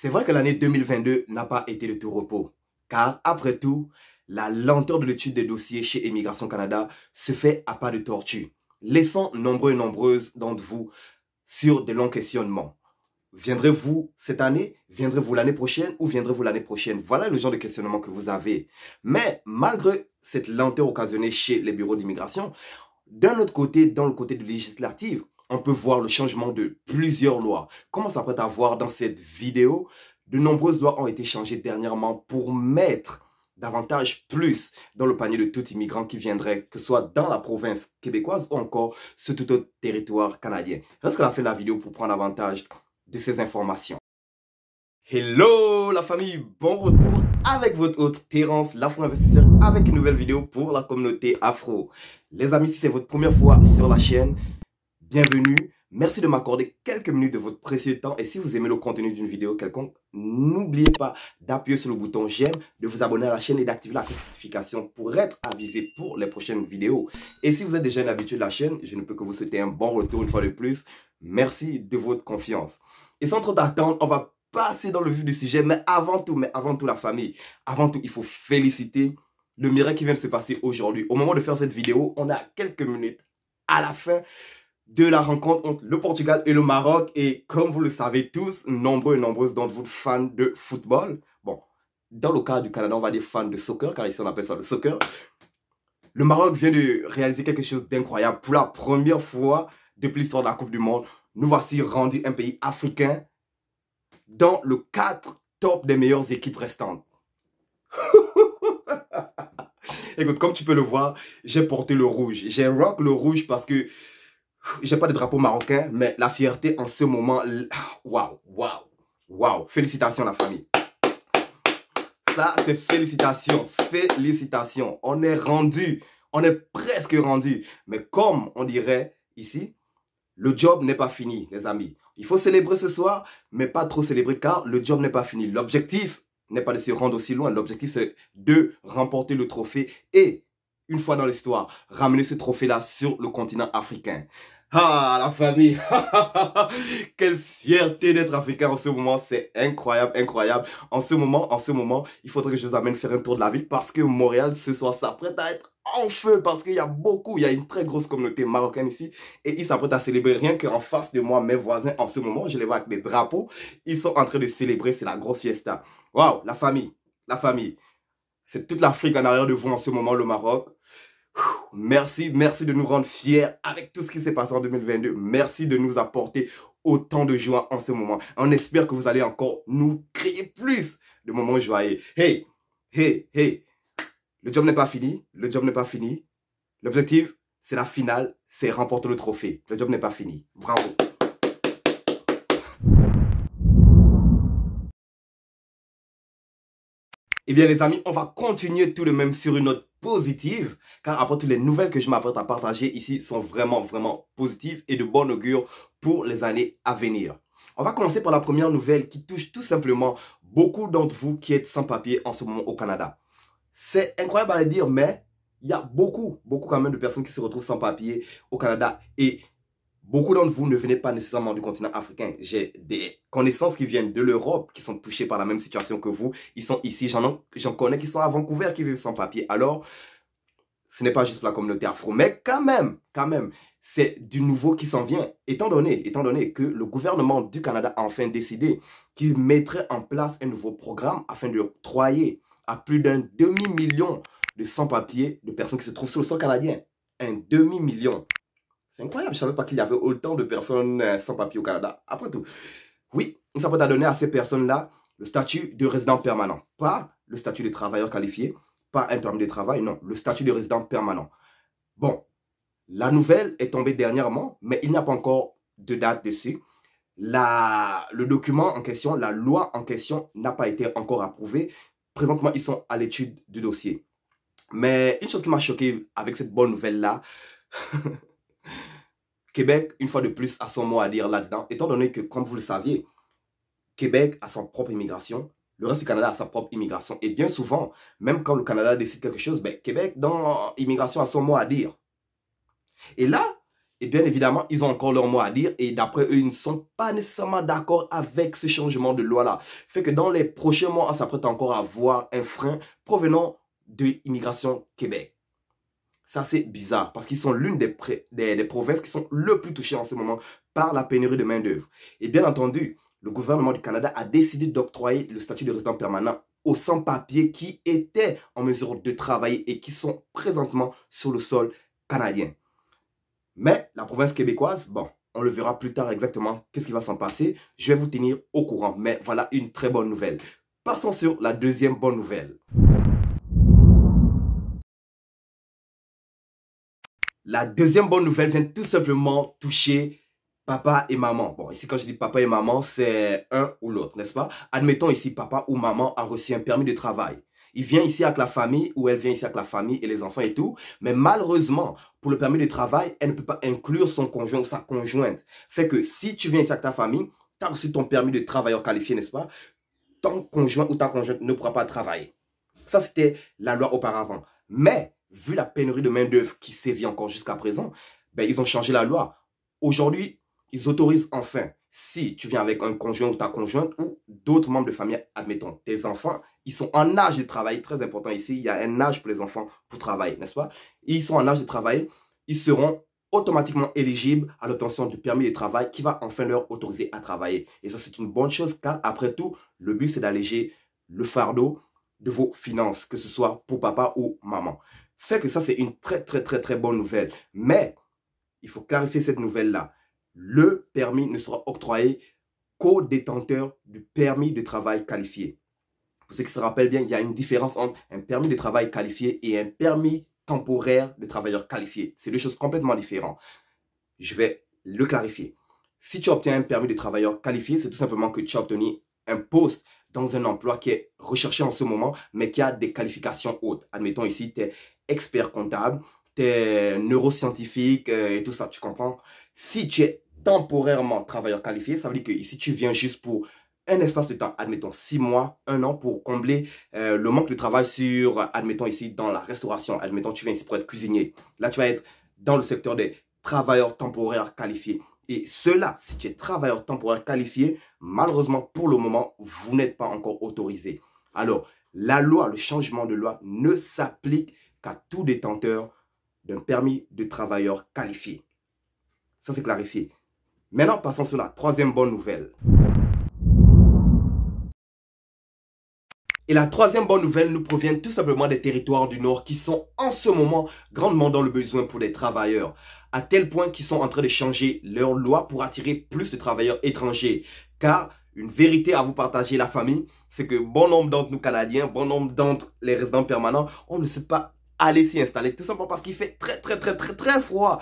C'est vrai que l'année 2022 n'a pas été de tout repos, car après tout, la lenteur de l'étude des dossiers chez Immigration Canada se fait à pas de tortue, laissant nombreux et nombreuses d'entre vous sur de longs questionnements. Viendrez-vous cette année Viendrez-vous l'année prochaine Ou viendrez-vous l'année prochaine Voilà le genre de questionnement que vous avez. Mais malgré cette lenteur occasionnée chez les bureaux d'immigration, d'un autre côté, dans le côté de législative, on peut voir le changement de plusieurs lois. Comment ça peut avoir dans cette vidéo De nombreuses lois ont été changées dernièrement pour mettre davantage plus dans le panier de tout immigrant qui viendrait, que ce soit dans la province québécoise ou encore sur tout autre territoire canadien. Reste à la fin de la vidéo pour prendre avantage de ces informations. Hello la famille, bon retour avec votre hôte Terence, l'afro-investisseur, avec une nouvelle vidéo pour la communauté afro. Les amis, si c'est votre première fois sur la chaîne, bienvenue. Merci de m'accorder quelques minutes de votre précieux temps. Et si vous aimez le contenu d'une vidéo quelconque, n'oubliez pas d'appuyer sur le bouton j'aime, de vous abonner à la chaîne et d'activer la notification pour être avisé pour les prochaines vidéos. Et si vous êtes déjà un habitué de la chaîne, je ne peux que vous souhaiter un bon retour une fois de plus. Merci de votre confiance. Et sans trop d'attendre, on va passer dans le vif du sujet. Mais avant tout, mais avant tout la famille, avant tout, il faut féliciter le miracle qui vient de se passer aujourd'hui. Au moment de faire cette vidéo, on a quelques minutes à la fin de la rencontre entre le Portugal et le Maroc. Et comme vous le savez tous, nombreux et nombreuses d'entre vous fans de football. Bon, dans le cas du Canada, on va des fans de soccer, car ici on appelle ça le soccer. Le Maroc vient de réaliser quelque chose d'incroyable. Pour la première fois depuis l'histoire de la Coupe du Monde, nous voici rendus un pays africain dans le 4 top des meilleures équipes restantes. Écoute, comme tu peux le voir, j'ai porté le rouge. J'ai rock le rouge parce que j'ai pas de drapeau marocain, mais la fierté en ce moment, waouh, waouh, waouh. Félicitations la famille. Ça, c'est félicitations, félicitations. On est rendu, on est presque rendu. Mais comme on dirait ici, le job n'est pas fini, les amis. Il faut célébrer ce soir, mais pas trop célébrer car le job n'est pas fini. L'objectif n'est pas de se rendre aussi loin. L'objectif, c'est de remporter le trophée et, une fois dans l'histoire, ramener ce trophée-là sur le continent africain. Ah, la famille Quelle fierté d'être africain en ce moment, c'est incroyable, incroyable. En ce moment, en ce moment, il faudrait que je vous amène faire un tour de la ville parce que Montréal ce soir s'apprête à être en feu parce qu'il y a beaucoup, il y a une très grosse communauté marocaine ici et ils s'apprêtent à célébrer rien qu'en face de moi, mes voisins en ce moment, je les vois avec des drapeaux, ils sont en train de célébrer, c'est la grosse fiesta. Waouh, la famille, la famille. C'est toute l'Afrique en arrière de vous en ce moment, le Maroc. Merci, merci de nous rendre fiers avec tout ce qui s'est passé en 2022. Merci de nous apporter autant de joie en ce moment. On espère que vous allez encore nous créer plus de moments joyeux. Hey, hey, hey, le job n'est pas fini. Le job n'est pas fini. L'objectif, c'est la finale, c'est remporter le trophée. Le job n'est pas fini. Bravo. Eh bien les amis, on va continuer tout de même sur une autre positive, car après toutes les nouvelles que je m'apprête à partager ici sont vraiment, vraiment positives et de bon augure pour les années à venir. On va commencer par la première nouvelle qui touche tout simplement beaucoup d'entre vous qui êtes sans papier en ce moment au Canada. C'est incroyable à le dire, mais il y a beaucoup, beaucoup quand même de personnes qui se retrouvent sans papier au Canada et Beaucoup d'entre vous ne venez pas nécessairement du continent africain. J'ai des connaissances qui viennent de l'Europe, qui sont touchées par la même situation que vous. Ils sont ici, j'en connais qui sont à Vancouver, qui vivent sans papier. Alors, ce n'est pas juste la communauté afro, mais quand même, quand même, c'est du nouveau qui s'en vient. Étant donné, étant donné que le gouvernement du Canada a enfin décidé qu'il mettrait en place un nouveau programme afin de octroyer à plus d'un demi-million de sans-papiers de personnes qui se trouvent sur le sol canadien. Un demi-million. C'est incroyable, je ne savais pas qu'il y avait autant de personnes euh, sans papier au Canada. Après tout, oui, on s'apprête à donner à ces personnes-là le statut de résident permanent. Pas le statut de travailleur qualifié, pas un permis de travail, non, le statut de résident permanent. Bon, la nouvelle est tombée dernièrement, mais il n'y a pas encore de date dessus. La, le document en question, la loi en question n'a pas été encore approuvée. Présentement, ils sont à l'étude du dossier. Mais une chose qui m'a choqué avec cette bonne nouvelle-là, Québec, une fois de plus, a son mot à dire là-dedans, étant donné que, comme vous le saviez, Québec a sa propre immigration, le reste du Canada a sa propre immigration. Et bien souvent, même quand le Canada décide quelque chose, ben, Québec, dans immigration, a son mot à dire. Et là, et eh bien évidemment, ils ont encore leur mot à dire et d'après eux, ils ne sont pas nécessairement d'accord avec ce changement de loi-là. Fait que dans les prochains mois, on s'apprête encore à voir un frein provenant de l'immigration Québec. Ça, c'est bizarre parce qu'ils sont l'une des, provinces qui sont le plus touchées en ce moment par la pénurie de main-d'œuvre. Et bien entendu, le gouvernement du Canada a décidé d'octroyer le statut de résident permanent aux sans-papiers qui étaient en mesure de travailler et qui sont présentement sur le sol canadien. Mais la province québécoise, bon, on le verra plus tard exactement qu'est-ce qui va s'en passer. Je vais vous tenir au courant, mais voilà une très bonne nouvelle. Passons sur la deuxième bonne nouvelle. La deuxième bonne nouvelle vient tout simplement toucher papa et maman. Bon, ici, quand je dis papa et maman, c'est un ou l'autre, n'est-ce pas Admettons ici, papa ou maman a reçu un permis de travail. Il vient ici avec la famille ou elle vient ici avec la famille et les enfants et tout. Mais malheureusement, pour le permis de travail, elle ne peut pas inclure son conjoint ou sa conjointe. Fait que si tu viens ici avec ta famille, tu as reçu ton permis de travailleur qualifié, n'est-ce pas Ton conjoint ou ta conjointe ne pourra pas travailler. Ça, c'était la loi auparavant. Mais vu la pénurie de main-d'œuvre qui sévit encore jusqu'à présent, ben, ils ont changé la loi. Aujourd'hui, ils autorisent enfin, si tu viens avec un conjoint ou ta conjointe ou d'autres membres de famille, admettons, tes enfants, ils sont en âge de travailler, très important ici, il y a un âge pour les enfants pour travailler, n'est-ce pas Ils sont en âge de travailler, ils seront automatiquement éligibles à l'obtention du permis de travail qui va enfin leur autoriser à travailler. Et ça, c'est une bonne chose car, après tout, le but, c'est d'alléger le fardeau de vos finances, que ce soit pour papa ou maman fait que ça, c'est une très, très, très, très bonne nouvelle. Mais il faut clarifier cette nouvelle-là. Le permis ne sera octroyé qu'au détenteur du permis de travail qualifié. Pour ceux qui se rappellent bien, il y a une différence entre un permis de travail qualifié et un permis temporaire de travailleur qualifié. C'est deux choses complètement différentes. Je vais le clarifier. Si tu obtiens un permis de travailleur qualifié, c'est tout simplement que tu as obtenu un poste dans un emploi qui est recherché en ce moment, mais qui a des qualifications hautes. Admettons ici, tu es expert comptable, t'es neuroscientifique euh, et tout ça, tu comprends Si tu es temporairement travailleur qualifié, ça veut dire que si tu viens juste pour un espace de temps, admettons six mois, un an pour combler euh, le manque de travail sur, admettons ici dans la restauration, admettons tu viens ici pour être cuisinier, là tu vas être dans le secteur des travailleurs temporaires qualifiés. Et cela, si tu es travailleur temporaire qualifié, malheureusement pour le moment, vous n'êtes pas encore autorisé. Alors, la loi, le changement de loi ne s'applique qu'à tout détenteur d'un permis de travailleurs qualifié. Ça, c'est clarifié. Maintenant, passons sur la troisième bonne nouvelle. Et la troisième bonne nouvelle nous provient tout simplement des territoires du Nord qui sont en ce moment grandement dans le besoin pour des travailleurs, à tel point qu'ils sont en train de changer leur loi pour attirer plus de travailleurs étrangers. Car une vérité à vous partager, la famille, c'est que bon nombre d'entre nous Canadiens, bon nombre d'entre les résidents permanents, on ne sait pas aller s'y installer, tout simplement parce qu'il fait très très très très très froid.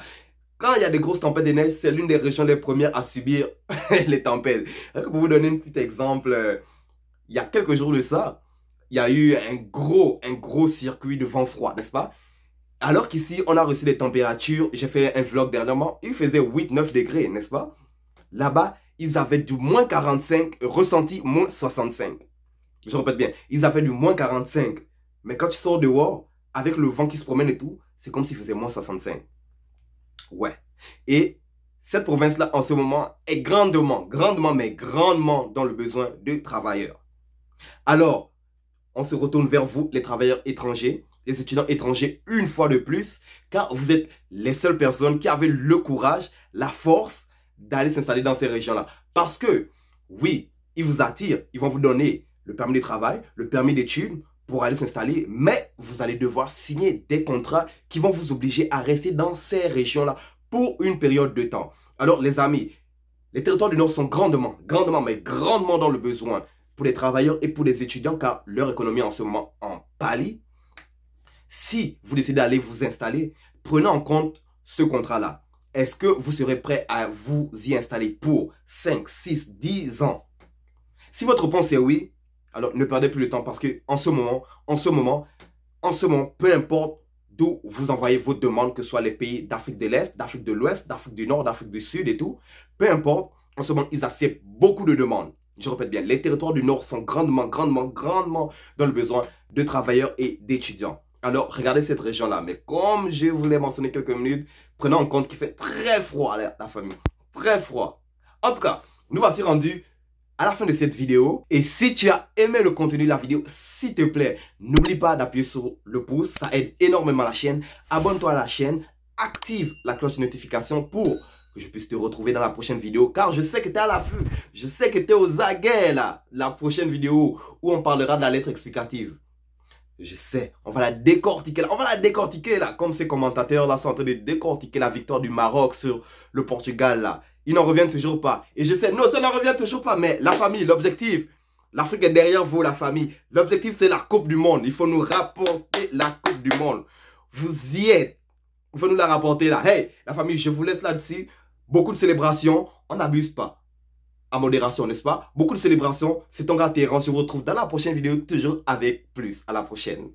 Quand il y a des grosses tempêtes de neige, c'est l'une des régions les premières à subir les tempêtes. pour vous donner un petit exemple, euh, il y a quelques jours de ça, il y a eu un gros, un gros circuit de vent froid, n'est-ce pas Alors qu'ici, on a reçu des températures, j'ai fait un vlog dernièrement, il faisait 8-9 degrés, n'est-ce pas Là-bas, ils avaient du moins 45, ressenti moins 65. Je répète bien, ils avaient du moins 45. Mais quand tu sors dehors, avec le vent qui se promène et tout, c'est comme s'il faisait moins 65. Ouais. Et cette province-là, en ce moment, est grandement, grandement, mais grandement dans le besoin de travailleurs. Alors, on se retourne vers vous, les travailleurs étrangers, les étudiants étrangers, une fois de plus, car vous êtes les seules personnes qui avaient le courage, la force d'aller s'installer dans ces régions-là. Parce que, oui, ils vous attirent, ils vont vous donner le permis de travail, le permis d'études, pour aller s'installer, mais vous allez devoir signer des contrats qui vont vous obliger à rester dans ces régions-là pour une période de temps. Alors les amis, les territoires du Nord sont grandement, grandement, mais grandement dans le besoin pour les travailleurs et pour les étudiants car leur économie en ce moment en pâlit. Si vous décidez d'aller vous installer, prenez en compte ce contrat-là. Est-ce que vous serez prêt à vous y installer pour 5, 6, 10 ans Si votre réponse est oui, alors ne perdez plus le temps parce que en ce moment, en ce moment, en ce moment, peu importe d'où vous envoyez vos demandes, que ce soit les pays d'Afrique de l'Est, d'Afrique de l'Ouest, d'Afrique du Nord, d'Afrique du Sud et tout, peu importe, en ce moment, ils acceptent beaucoup de demandes. Je répète bien, les territoires du Nord sont grandement, grandement, grandement dans le besoin de travailleurs et d'étudiants. Alors, regardez cette région-là. Mais comme je vous l'ai mentionné quelques minutes, prenez en compte qu'il fait très froid, la famille. Très froid. En tout cas, nous voici rendus à la fin de cette vidéo. Et si tu as aimé le contenu de la vidéo, s'il te plaît, n'oublie pas d'appuyer sur le pouce. Ça aide énormément la chaîne. Abonne-toi à la chaîne. Active la cloche de notification pour que je puisse te retrouver dans la prochaine vidéo. Car je sais que tu es à l'affût. Je sais que tu es aux aguets là. La prochaine vidéo où on parlera de la lettre explicative. Je sais, on va la décortiquer là. On va la décortiquer là. Comme ces commentateurs là sont en train de décortiquer la victoire du Maroc sur le Portugal là. Il n'en revient toujours pas. Et je sais, non, ça n'en revient toujours pas, mais la famille, l'objectif, l'Afrique est derrière vous, la famille. L'objectif, c'est la Coupe du Monde. Il faut nous rapporter la Coupe du Monde. Vous y êtes. Il faut nous la rapporter là. Hey, la famille, je vous laisse là-dessus. Beaucoup de célébrations, on n'abuse pas. À modération, n'est-ce pas Beaucoup de célébrations, c'est ton gars Je vous retrouve dans la prochaine vidéo, toujours avec plus. À la prochaine.